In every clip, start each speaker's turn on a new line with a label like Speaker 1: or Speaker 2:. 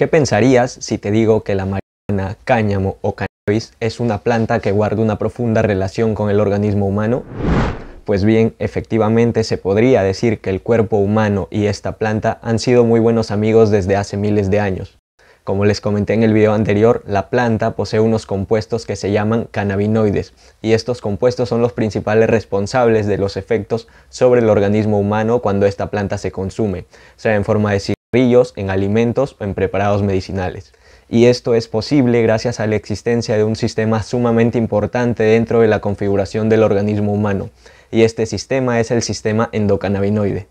Speaker 1: ¿Qué pensarías si te digo que la marina cáñamo o cannabis es una planta que guarda una profunda relación con el organismo humano? Pues bien, efectivamente se podría decir que el cuerpo humano y esta planta han sido muy buenos amigos desde hace miles de años. Como les comenté en el video anterior, la planta posee unos compuestos que se llaman cannabinoides, y estos compuestos son los principales responsables de los efectos sobre el organismo humano cuando esta planta se consume, sea en forma de en alimentos o en preparados medicinales. Y esto es posible gracias a la existencia de un sistema sumamente importante dentro de la configuración del organismo humano, y este sistema es el sistema endocannabinoide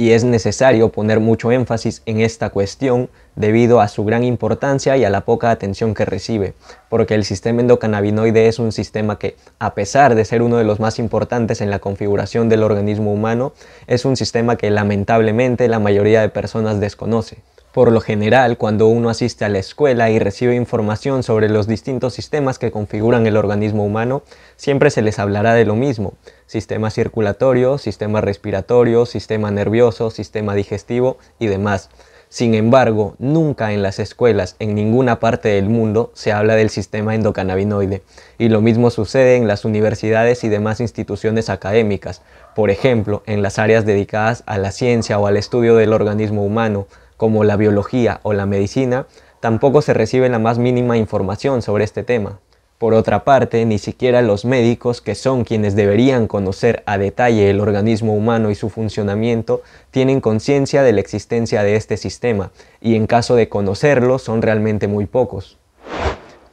Speaker 1: y es necesario poner mucho énfasis en esta cuestión debido a su gran importancia y a la poca atención que recibe, porque el sistema endocannabinoide es un sistema que, a pesar de ser uno de los más importantes en la configuración del organismo humano, es un sistema que lamentablemente la mayoría de personas desconoce. Por lo general, cuando uno asiste a la escuela y recibe información sobre los distintos sistemas que configuran el organismo humano, siempre se les hablará de lo mismo, sistema circulatorio, sistema respiratorio, sistema nervioso, sistema digestivo y demás. Sin embargo, nunca en las escuelas en ninguna parte del mundo se habla del sistema endocannabinoide. Y lo mismo sucede en las universidades y demás instituciones académicas, por ejemplo, en las áreas dedicadas a la ciencia o al estudio del organismo humano, como la biología o la medicina, tampoco se recibe la más mínima información sobre este tema. Por otra parte, ni siquiera los médicos, que son quienes deberían conocer a detalle el organismo humano y su funcionamiento, tienen conciencia de la existencia de este sistema, y en caso de conocerlo son realmente muy pocos.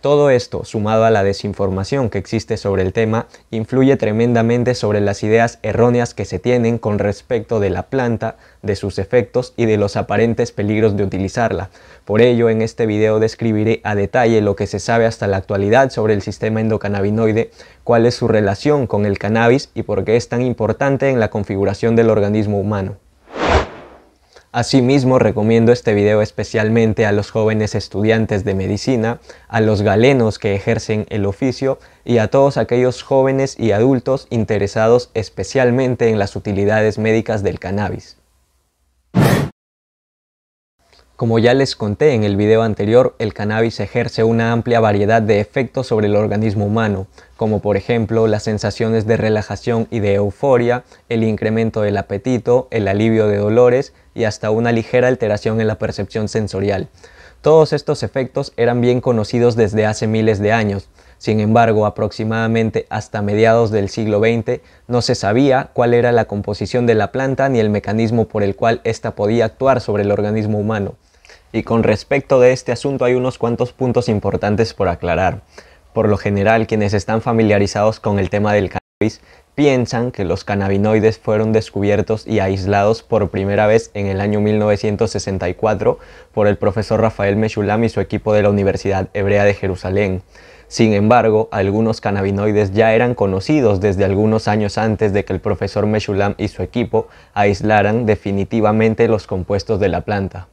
Speaker 1: Todo esto, sumado a la desinformación que existe sobre el tema, influye tremendamente sobre las ideas erróneas que se tienen con respecto de la planta, de sus efectos y de los aparentes peligros de utilizarla. Por ello, en este video describiré a detalle lo que se sabe hasta la actualidad sobre el sistema endocannabinoide, cuál es su relación con el cannabis y por qué es tan importante en la configuración del organismo humano. Asimismo, recomiendo este video especialmente a los jóvenes estudiantes de medicina, a los galenos que ejercen el oficio y a todos aquellos jóvenes y adultos interesados especialmente en las utilidades médicas del cannabis. Como ya les conté en el video anterior, el cannabis ejerce una amplia variedad de efectos sobre el organismo humano, como por ejemplo las sensaciones de relajación y de euforia, el incremento del apetito, el alivio de dolores y hasta una ligera alteración en la percepción sensorial. Todos estos efectos eran bien conocidos desde hace miles de años, sin embargo, aproximadamente hasta mediados del siglo XX no se sabía cuál era la composición de la planta ni el mecanismo por el cual ésta podía actuar sobre el organismo humano. Y con respecto de este asunto hay unos cuantos puntos importantes por aclarar. Por lo general, quienes están familiarizados con el tema del cannabis piensan que los cannabinoides fueron descubiertos y aislados por primera vez en el año 1964 por el profesor Rafael Meshulam y su equipo de la Universidad Hebrea de Jerusalén. Sin embargo, algunos cannabinoides ya eran conocidos desde algunos años antes de que el profesor Meshulam y su equipo aislaran definitivamente los compuestos de la planta.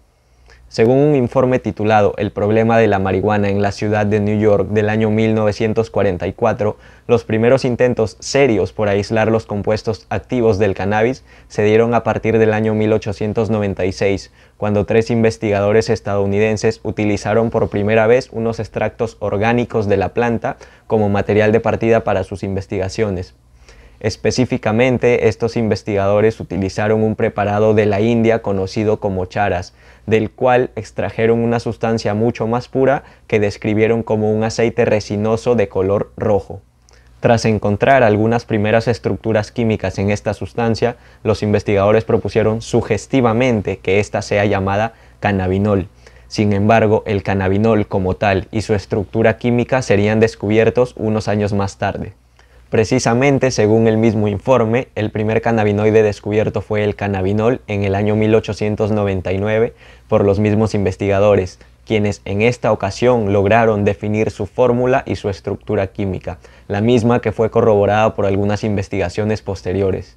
Speaker 1: Según un informe titulado El problema de la marihuana en la ciudad de New York del año 1944, los primeros intentos serios por aislar los compuestos activos del cannabis se dieron a partir del año 1896, cuando tres investigadores estadounidenses utilizaron por primera vez unos extractos orgánicos de la planta como material de partida para sus investigaciones. Específicamente, estos investigadores utilizaron un preparado de la India conocido como charas, del cual extrajeron una sustancia mucho más pura que describieron como un aceite resinoso de color rojo. Tras encontrar algunas primeras estructuras químicas en esta sustancia, los investigadores propusieron sugestivamente que ésta sea llamada cannabinol. Sin embargo, el cannabinol como tal y su estructura química serían descubiertos unos años más tarde. Precisamente, según el mismo informe, el primer cannabinoide descubierto fue el cannabinol en el año 1899 por los mismos investigadores, quienes en esta ocasión lograron definir su fórmula y su estructura química, la misma que fue corroborada por algunas investigaciones posteriores.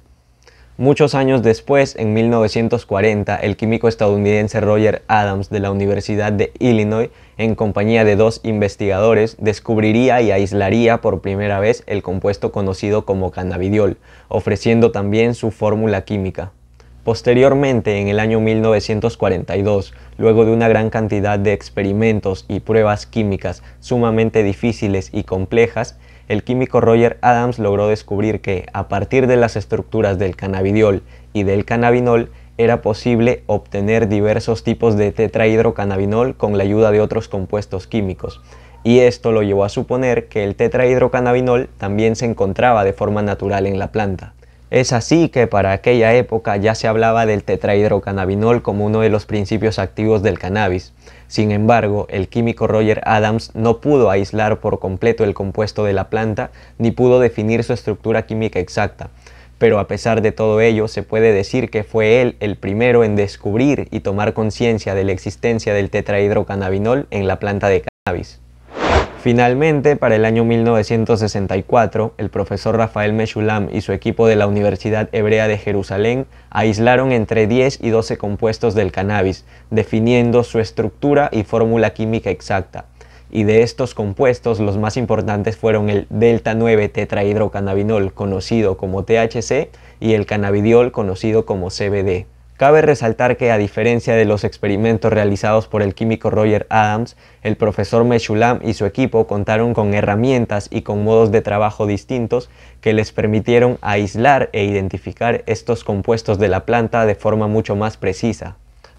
Speaker 1: Muchos años después, en 1940, el químico estadounidense Roger Adams de la Universidad de Illinois, en compañía de dos investigadores, descubriría y aislaría por primera vez el compuesto conocido como cannabidiol, ofreciendo también su fórmula química. Posteriormente, en el año 1942, luego de una gran cantidad de experimentos y pruebas químicas sumamente difíciles y complejas, el químico Roger Adams logró descubrir que, a partir de las estructuras del cannabidiol y del cannabinol, era posible obtener diversos tipos de tetrahidrocannabinol con la ayuda de otros compuestos químicos, y esto lo llevó a suponer que el tetrahidrocannabinol también se encontraba de forma natural en la planta. Es así que para aquella época ya se hablaba del tetrahidrocannabinol como uno de los principios activos del cannabis. Sin embargo, el químico Roger Adams no pudo aislar por completo el compuesto de la planta ni pudo definir su estructura química exacta. Pero a pesar de todo ello, se puede decir que fue él el primero en descubrir y tomar conciencia de la existencia del tetrahidrocannabinol en la planta de cannabis. Finalmente, para el año 1964, el profesor Rafael Meshulam y su equipo de la Universidad Hebrea de Jerusalén aislaron entre 10 y 12 compuestos del cannabis, definiendo su estructura y fórmula química exacta. Y de estos compuestos, los más importantes fueron el delta 9 tetrahidrocannabinol, conocido como THC, y el cannabidiol, conocido como CBD. Cabe resaltar que a diferencia de los experimentos realizados por el químico Roger Adams, el profesor Meshulam y su equipo contaron con herramientas y con modos de trabajo distintos que les permitieron aislar e identificar estos compuestos de la planta de forma mucho más precisa.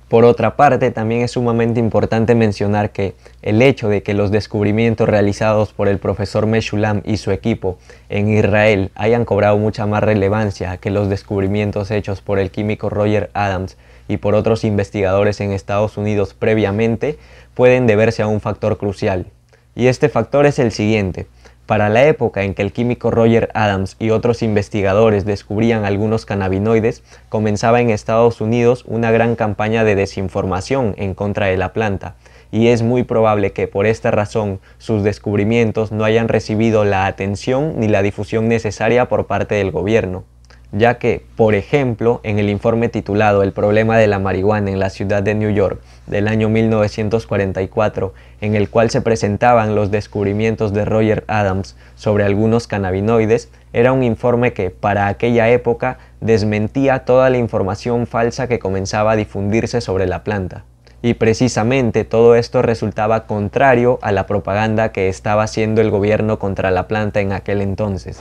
Speaker 1: Por otra parte, también es sumamente importante mencionar que el hecho de que los descubrimientos realizados por el profesor Meshulam y su equipo en Israel hayan cobrado mucha más relevancia que los descubrimientos hechos por el químico Roger Adams y por otros investigadores en Estados Unidos previamente pueden deberse a un factor crucial. Y este factor es el siguiente. Para la época en que el químico Roger Adams y otros investigadores descubrían algunos cannabinoides, comenzaba en Estados Unidos una gran campaña de desinformación en contra de la planta, y es muy probable que por esta razón sus descubrimientos no hayan recibido la atención ni la difusión necesaria por parte del gobierno ya que, por ejemplo, en el informe titulado El problema de la marihuana en la ciudad de New York del año 1944, en el cual se presentaban los descubrimientos de Roger Adams sobre algunos cannabinoides, era un informe que, para aquella época, desmentía toda la información falsa que comenzaba a difundirse sobre la planta y precisamente todo esto resultaba contrario a la propaganda que estaba haciendo el gobierno contra la planta en aquel entonces.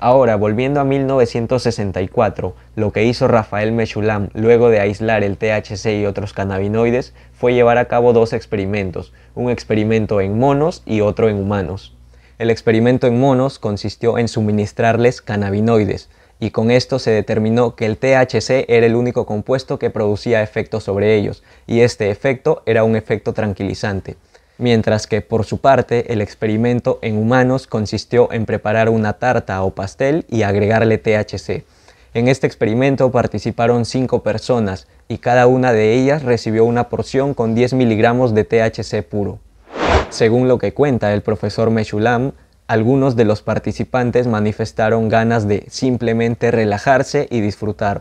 Speaker 1: Ahora, volviendo a 1964, lo que hizo Rafael Mechulam luego de aislar el THC y otros cannabinoides fue llevar a cabo dos experimentos, un experimento en monos y otro en humanos. El experimento en monos consistió en suministrarles cannabinoides, y con esto se determinó que el THC era el único compuesto que producía efecto sobre ellos, y este efecto era un efecto tranquilizante. Mientras que, por su parte, el experimento en humanos consistió en preparar una tarta o pastel y agregarle THC. En este experimento participaron cinco personas y cada una de ellas recibió una porción con 10 miligramos de THC puro. Según lo que cuenta el profesor Meshulam, algunos de los participantes manifestaron ganas de simplemente relajarse y disfrutar.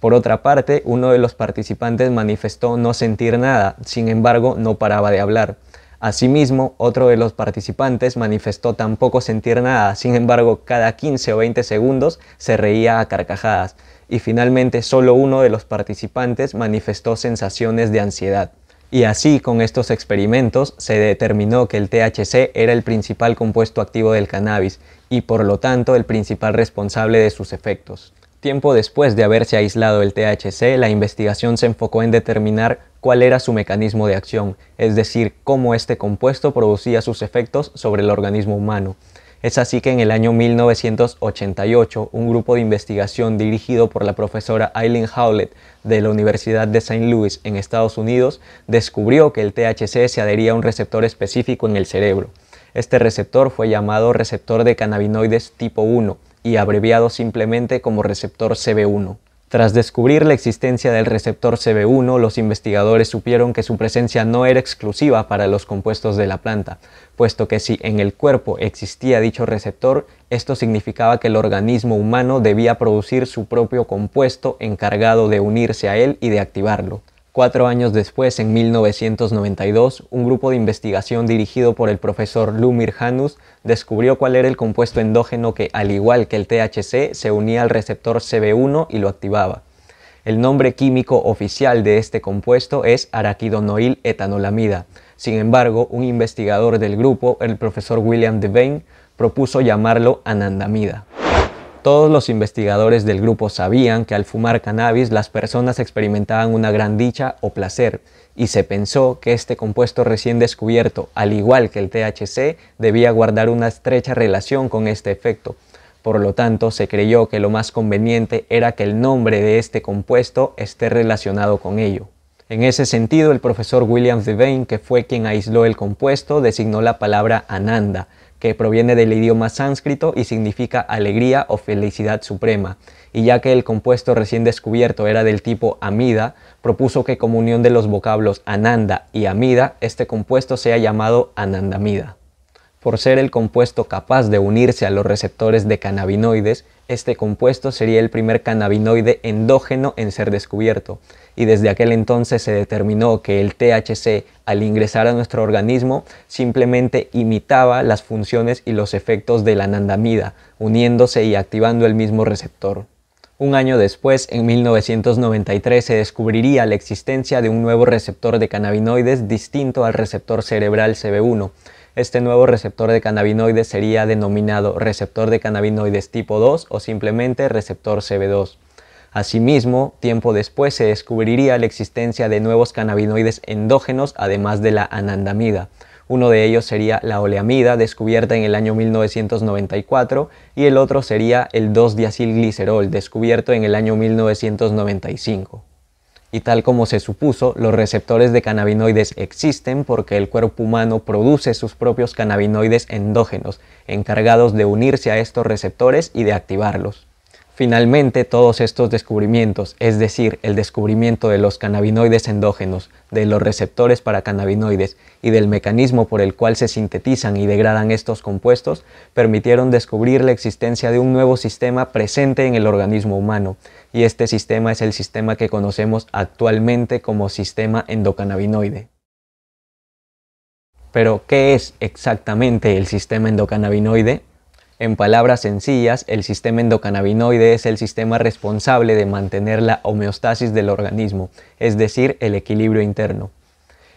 Speaker 1: Por otra parte, uno de los participantes manifestó no sentir nada, sin embargo no paraba de hablar. Asimismo, otro de los participantes manifestó tampoco sentir nada, sin embargo cada 15 o 20 segundos se reía a carcajadas, y finalmente solo uno de los participantes manifestó sensaciones de ansiedad y así con estos experimentos se determinó que el THC era el principal compuesto activo del cannabis y por lo tanto el principal responsable de sus efectos. Tiempo después de haberse aislado el THC, la investigación se enfocó en determinar cuál era su mecanismo de acción, es decir, cómo este compuesto producía sus efectos sobre el organismo humano. Es así que en el año 1988, un grupo de investigación dirigido por la profesora Eileen Howlett de la Universidad de St. Louis en Estados Unidos descubrió que el THC se adhería a un receptor específico en el cerebro. Este receptor fue llamado receptor de cannabinoides tipo 1 y abreviado simplemente como receptor CB1. Tras descubrir la existencia del receptor CB1, los investigadores supieron que su presencia no era exclusiva para los compuestos de la planta, puesto que si en el cuerpo existía dicho receptor, esto significaba que el organismo humano debía producir su propio compuesto encargado de unirse a él y de activarlo. Cuatro años después, en 1992, un grupo de investigación dirigido por el profesor Lumir Hanus descubrió cuál era el compuesto endógeno que, al igual que el THC, se unía al receptor CB1 y lo activaba. El nombre químico oficial de este compuesto es araquidonoil etanolamida. Sin embargo, un investigador del grupo, el profesor William Devane, propuso llamarlo anandamida. Todos los investigadores del grupo sabían que al fumar cannabis las personas experimentaban una gran dicha o placer, y se pensó que este compuesto recién descubierto, al igual que el THC, debía guardar una estrecha relación con este efecto. Por lo tanto, se creyó que lo más conveniente era que el nombre de este compuesto esté relacionado con ello. En ese sentido, el profesor William Devane, que fue quien aisló el compuesto, designó la palabra ananda, que proviene del idioma sánscrito y significa alegría o felicidad suprema, y ya que el compuesto recién descubierto era del tipo amida, propuso que como unión de los vocablos ananda y amida, este compuesto sea llamado anandamida. Por ser el compuesto capaz de unirse a los receptores de cannabinoides, este compuesto sería el primer cannabinoide endógeno en ser descubierto, y desde aquel entonces se determinó que el THC, al ingresar a nuestro organismo, simplemente imitaba las funciones y los efectos de la anandamida, uniéndose y activando el mismo receptor. Un año después, en 1993, se descubriría la existencia de un nuevo receptor de cannabinoides distinto al receptor cerebral CB1, este nuevo receptor de cannabinoides sería denominado receptor de cannabinoides tipo 2 o simplemente receptor CB2. Asimismo, tiempo después se descubriría la existencia de nuevos cannabinoides endógenos además de la anandamida. Uno de ellos sería la oleamida, descubierta en el año 1994, y el otro sería el 2-diacilglicerol, descubierto en el año 1995. Y tal como se supuso, los receptores de cannabinoides existen porque el cuerpo humano produce sus propios cannabinoides endógenos, encargados de unirse a estos receptores y de activarlos. Finalmente, todos estos descubrimientos, es decir, el descubrimiento de los cannabinoides endógenos, de los receptores para cannabinoides y del mecanismo por el cual se sintetizan y degradan estos compuestos, permitieron descubrir la existencia de un nuevo sistema presente en el organismo humano, y este sistema es el sistema que conocemos actualmente como sistema endocannabinoide. Pero, ¿qué es exactamente el sistema endocannabinoide? En palabras sencillas, el sistema endocannabinoide es el sistema responsable de mantener la homeostasis del organismo, es decir, el equilibrio interno.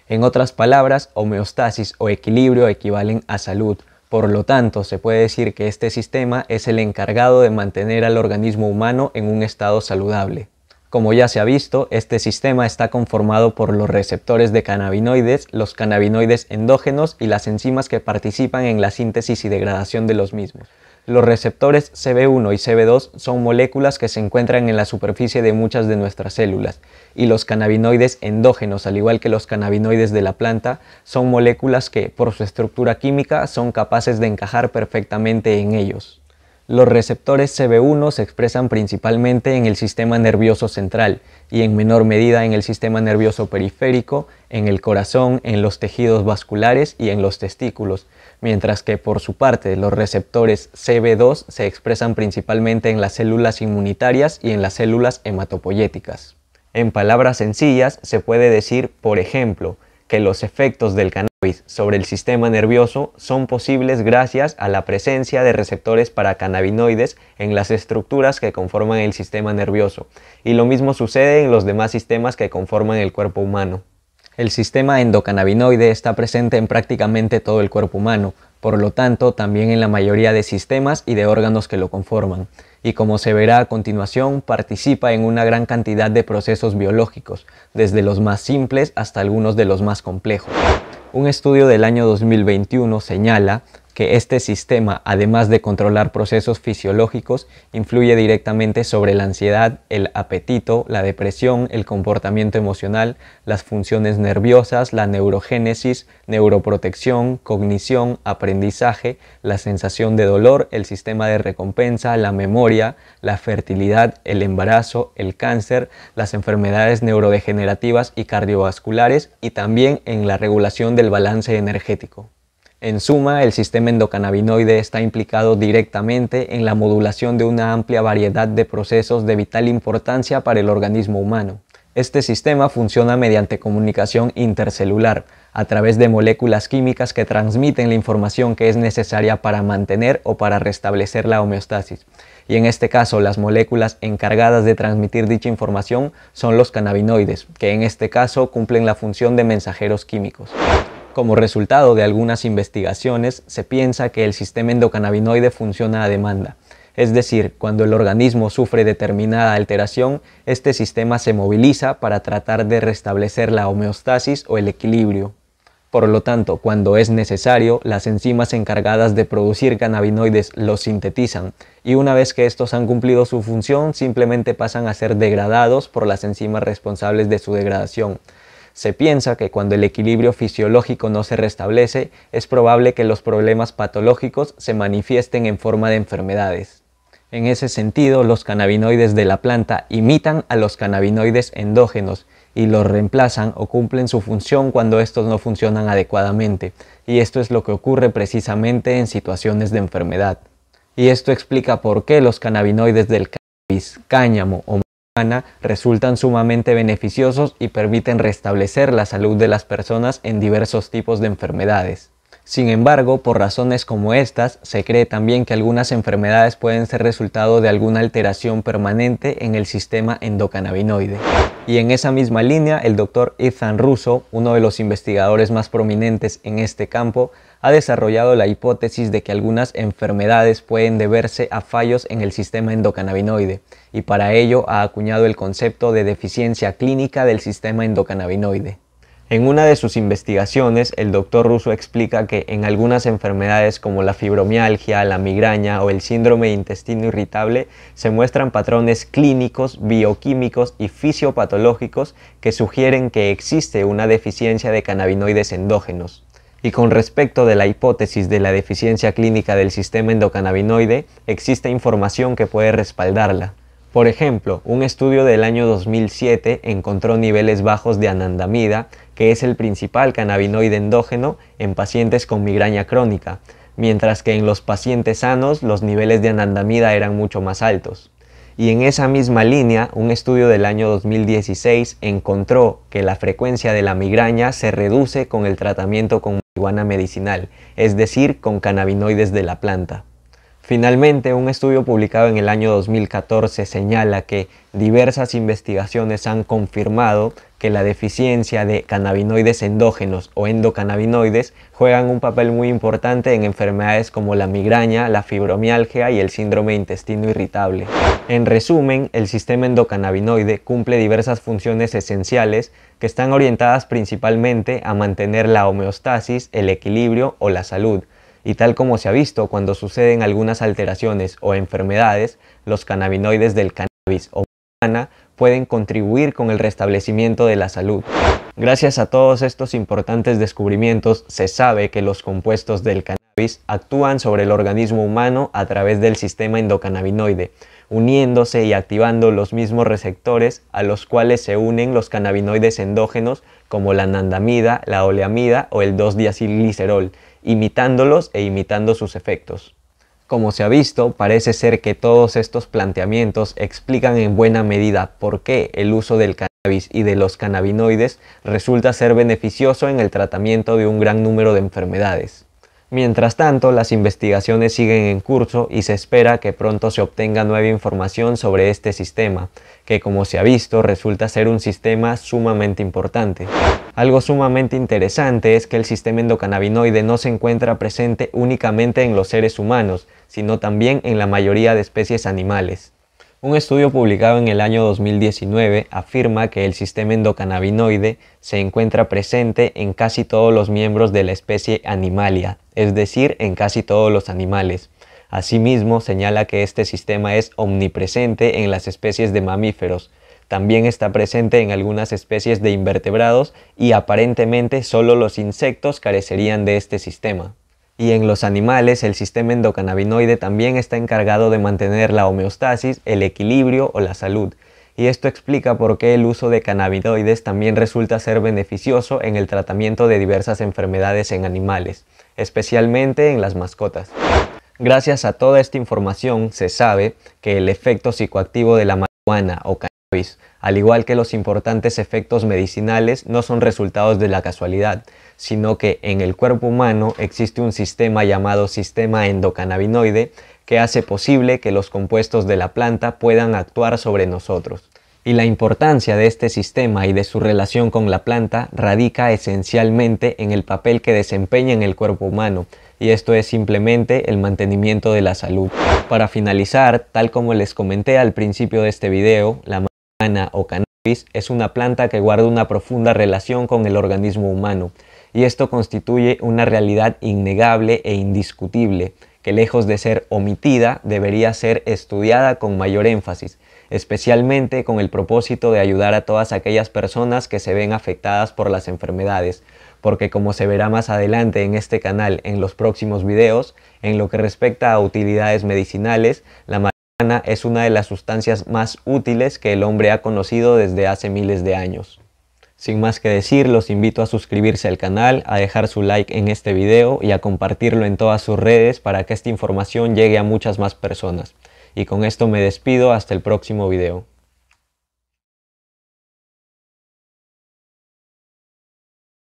Speaker 1: En otras palabras, homeostasis o equilibrio equivalen a salud. Por lo tanto, se puede decir que este sistema es el encargado de mantener al organismo humano en un estado saludable. Como ya se ha visto, este sistema está conformado por los receptores de cannabinoides, los cannabinoides endógenos y las enzimas que participan en la síntesis y degradación de los mismos. Los receptores CB1 y CB2 son moléculas que se encuentran en la superficie de muchas de nuestras células, y los cannabinoides endógenos, al igual que los cannabinoides de la planta, son moléculas que, por su estructura química, son capaces de encajar perfectamente en ellos. Los receptores CB1 se expresan principalmente en el sistema nervioso central y en menor medida en el sistema nervioso periférico, en el corazón, en los tejidos vasculares y en los testículos, mientras que por su parte los receptores CB2 se expresan principalmente en las células inmunitarias y en las células hematopoyéticas. En palabras sencillas se puede decir, por ejemplo, que los efectos del canal pues, sobre el sistema nervioso son posibles gracias a la presencia de receptores para cannabinoides en las estructuras que conforman el sistema nervioso, y lo mismo sucede en los demás sistemas que conforman el cuerpo humano. El sistema endocannabinoide está presente en prácticamente todo el cuerpo humano, por lo tanto también en la mayoría de sistemas y de órganos que lo conforman, y como se verá a continuación, participa en una gran cantidad de procesos biológicos, desde los más simples hasta algunos de los más complejos. Un estudio del año 2021 señala este sistema, además de controlar procesos fisiológicos, influye directamente sobre la ansiedad, el apetito, la depresión, el comportamiento emocional, las funciones nerviosas, la neurogénesis, neuroprotección, cognición, aprendizaje, la sensación de dolor, el sistema de recompensa, la memoria, la fertilidad, el embarazo, el cáncer, las enfermedades neurodegenerativas y cardiovasculares y también en la regulación del balance energético. En suma, el sistema endocannabinoide está implicado directamente en la modulación de una amplia variedad de procesos de vital importancia para el organismo humano. Este sistema funciona mediante comunicación intercelular, a través de moléculas químicas que transmiten la información que es necesaria para mantener o para restablecer la homeostasis. Y en este caso, las moléculas encargadas de transmitir dicha información son los cannabinoides, que en este caso cumplen la función de mensajeros químicos. Como resultado de algunas investigaciones, se piensa que el sistema endocannabinoide funciona a demanda, es decir, cuando el organismo sufre determinada alteración, este sistema se moviliza para tratar de restablecer la homeostasis o el equilibrio. Por lo tanto, cuando es necesario, las enzimas encargadas de producir cannabinoides los sintetizan y una vez que estos han cumplido su función, simplemente pasan a ser degradados por las enzimas responsables de su degradación, se piensa que cuando el equilibrio fisiológico no se restablece, es probable que los problemas patológicos se manifiesten en forma de enfermedades. En ese sentido, los cannabinoides de la planta imitan a los cannabinoides endógenos y los reemplazan o cumplen su función cuando estos no funcionan adecuadamente, y esto es lo que ocurre precisamente en situaciones de enfermedad. Y esto explica por qué los cannabinoides del cannabis, cáñamo o resultan sumamente beneficiosos y permiten restablecer la salud de las personas en diversos tipos de enfermedades. Sin embargo, por razones como estas, se cree también que algunas enfermedades pueden ser resultado de alguna alteración permanente en el sistema endocannabinoide. Y en esa misma línea, el doctor Ethan Russo, uno de los investigadores más prominentes en este campo, ha desarrollado la hipótesis de que algunas enfermedades pueden deberse a fallos en el sistema endocannabinoide y para ello ha acuñado el concepto de deficiencia clínica del sistema endocannabinoide. En una de sus investigaciones, el doctor Russo explica que en algunas enfermedades como la fibromialgia, la migraña o el síndrome de intestino irritable se muestran patrones clínicos, bioquímicos y fisiopatológicos que sugieren que existe una deficiencia de cannabinoides endógenos. Y con respecto de la hipótesis de la deficiencia clínica del sistema endocannabinoide, existe información que puede respaldarla. Por ejemplo, un estudio del año 2007 encontró niveles bajos de anandamida, que es el principal cannabinoide endógeno, en pacientes con migraña crónica, mientras que en los pacientes sanos los niveles de anandamida eran mucho más altos. Y en esa misma línea, un estudio del año 2016 encontró que la frecuencia de la migraña se reduce con el tratamiento con marihuana medicinal, es decir, con cannabinoides de la planta. Finalmente, un estudio publicado en el año 2014 señala que diversas investigaciones han confirmado que la deficiencia de cannabinoides endógenos o endocannabinoides juegan un papel muy importante en enfermedades como la migraña, la fibromialgia y el síndrome de intestino irritable. En resumen, el sistema endocannabinoide cumple diversas funciones esenciales que están orientadas principalmente a mantener la homeostasis, el equilibrio o la salud, y tal como se ha visto cuando suceden algunas alteraciones o enfermedades, los cannabinoides del cannabis o humana pueden contribuir con el restablecimiento de la salud. Gracias a todos estos importantes descubrimientos, se sabe que los compuestos del cannabis actúan sobre el organismo humano a través del sistema endocannabinoide, uniéndose y activando los mismos receptores a los cuales se unen los cannabinoides endógenos como la nandamida, la oleamida o el 2-diacilglicerol, imitándolos e imitando sus efectos. Como se ha visto, parece ser que todos estos planteamientos explican en buena medida por qué el uso del cannabis y de los cannabinoides resulta ser beneficioso en el tratamiento de un gran número de enfermedades. Mientras tanto, las investigaciones siguen en curso y se espera que pronto se obtenga nueva información sobre este sistema, que como se ha visto resulta ser un sistema sumamente importante. Algo sumamente interesante es que el sistema endocannabinoide no se encuentra presente únicamente en los seres humanos, sino también en la mayoría de especies animales. Un estudio publicado en el año 2019 afirma que el sistema endocannabinoide se encuentra presente en casi todos los miembros de la especie animalia, es decir, en casi todos los animales. Asimismo, señala que este sistema es omnipresente en las especies de mamíferos, también está presente en algunas especies de invertebrados y aparentemente solo los insectos carecerían de este sistema. Y en los animales, el sistema endocannabinoide también está encargado de mantener la homeostasis, el equilibrio o la salud. Y esto explica por qué el uso de cannabinoides también resulta ser beneficioso en el tratamiento de diversas enfermedades en animales, especialmente en las mascotas. Gracias a toda esta información se sabe que el efecto psicoactivo de la marihuana o cannabis al igual que los importantes efectos medicinales, no son resultados de la casualidad, sino que en el cuerpo humano existe un sistema llamado sistema endocannabinoide que hace posible que los compuestos de la planta puedan actuar sobre nosotros. Y la importancia de este sistema y de su relación con la planta radica esencialmente en el papel que desempeña en el cuerpo humano, y esto es simplemente el mantenimiento de la salud. Para finalizar, tal como les comenté al principio de este video, o cannabis es una planta que guarda una profunda relación con el organismo humano, y esto constituye una realidad innegable e indiscutible, que lejos de ser omitida debería ser estudiada con mayor énfasis, especialmente con el propósito de ayudar a todas aquellas personas que se ven afectadas por las enfermedades, porque como se verá más adelante en este canal en los próximos videos, en lo que respecta a utilidades medicinales, la es una de las sustancias más útiles que el hombre ha conocido desde hace miles de años. Sin más que decir, los invito a suscribirse al canal, a dejar su like en este video y a compartirlo en todas sus redes para que esta información llegue a muchas más personas. Y con esto me despido hasta el próximo video.